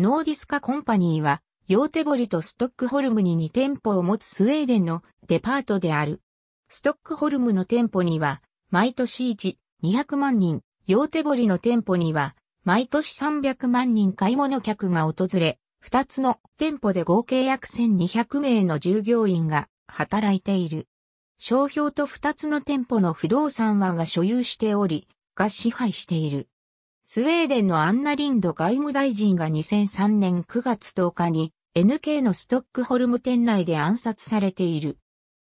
ノーディスカコンパニーは、ヨーテボリとストックホルムに2店舗を持つスウェーデンのデパートである。ストックホルムの店舗には、毎年1、200万人、ヨーテボリの店舗には、毎年300万人買い物客が訪れ、2つの店舗で合計約1200名の従業員が働いている。商標と2つの店舗の不動産はが所有しており、が支配している。スウェーデンのアンナ・リンド外務大臣が2003年9月10日に NK のストックホルム店内で暗殺されている。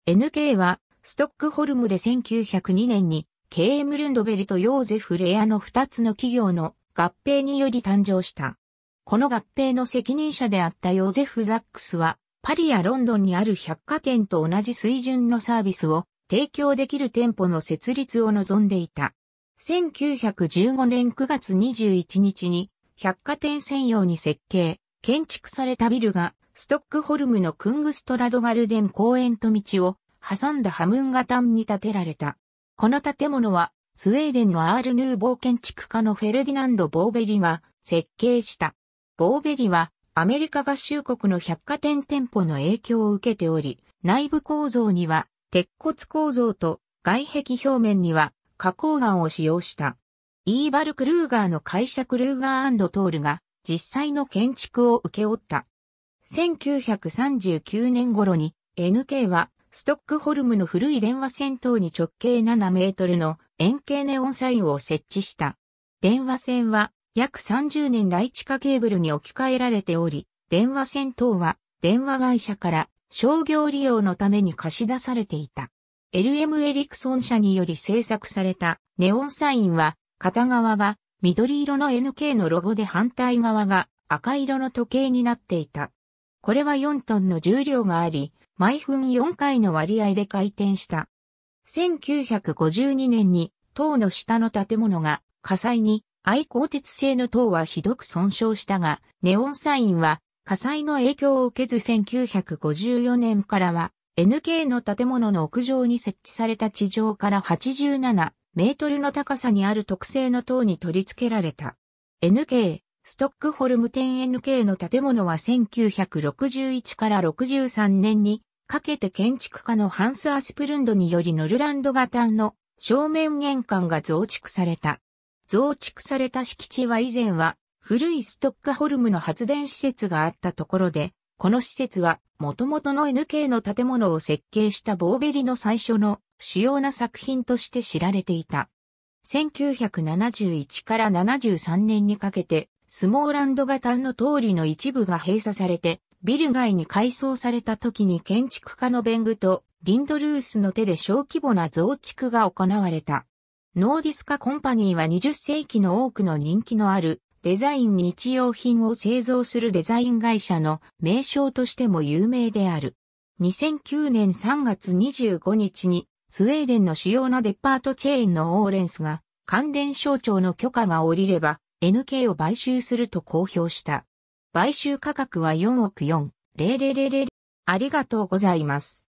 NK はストックホルムで1902年に KM ルンドベルとヨーゼフ・レアの2つの企業の合併により誕生した。この合併の責任者であったヨーゼフ・ザックスはパリやロンドンにある百貨店と同じ水準のサービスを提供できる店舗の設立を望んでいた。1915年9月21日に百貨店専用に設計、建築されたビルがストックホルムのクングストラドガルデン公園と道を挟んだハムンガタンに建てられた。この建物はスウェーデンのアールヌーボー建築家のフェルディナンド・ボーベリが設計した。ボーベリはアメリカ合衆国の百貨店店舗の影響を受けており、内部構造には鉄骨構造と外壁表面には花崗岩を使用した。イーバル・クルーガーの会社クルーガートールが実際の建築を請け負った。1939年頃に NK はストックホルムの古い電話線等に直径7メートルの円形ネオンサインを設置した。電話線は約30年来地下ケーブルに置き換えられており、電話線等は電話会社から商業利用のために貸し出されていた。LM エリクソン社により制作されたネオンサインは片側が緑色の NK のロゴで反対側が赤色の時計になっていた。これは4トンの重量があり、毎分4回の割合で回転した。1952年に塔の下の建物が火災に愛鋼鉄製の塔はひどく損傷したが、ネオンサインは火災の影響を受けず1954年からは NK の建物の屋上に設置された地上から87メートルの高さにある特製の塔に取り付けられた。NK、ストックホルム店 NK の建物は1961から63年にかけて建築家のハンス・アスプルンドによりノルランド型の正面玄関が増築された。増築された敷地は以前は古いストックホルムの発電施設があったところでこの施設は、もともとの NK の建物を設計したボーベリの最初の主要な作品として知られていた。1971から73年にかけて、スモーランド型の通りの一部が閉鎖されて、ビル街に改装された時に建築家のベングとリンドルースの手で小規模な増築が行われた。ノーディスカコンパニーは20世紀の多くの人気のあるデザイン日用品を製造するデザイン会社の名称としても有名である。2009年3月25日にスウェーデンの主要なデパートチェーンのオーレンスが関連省庁の許可が下りれば NK を買収すると公表した。買収価格は4億4。000ありがとうございます。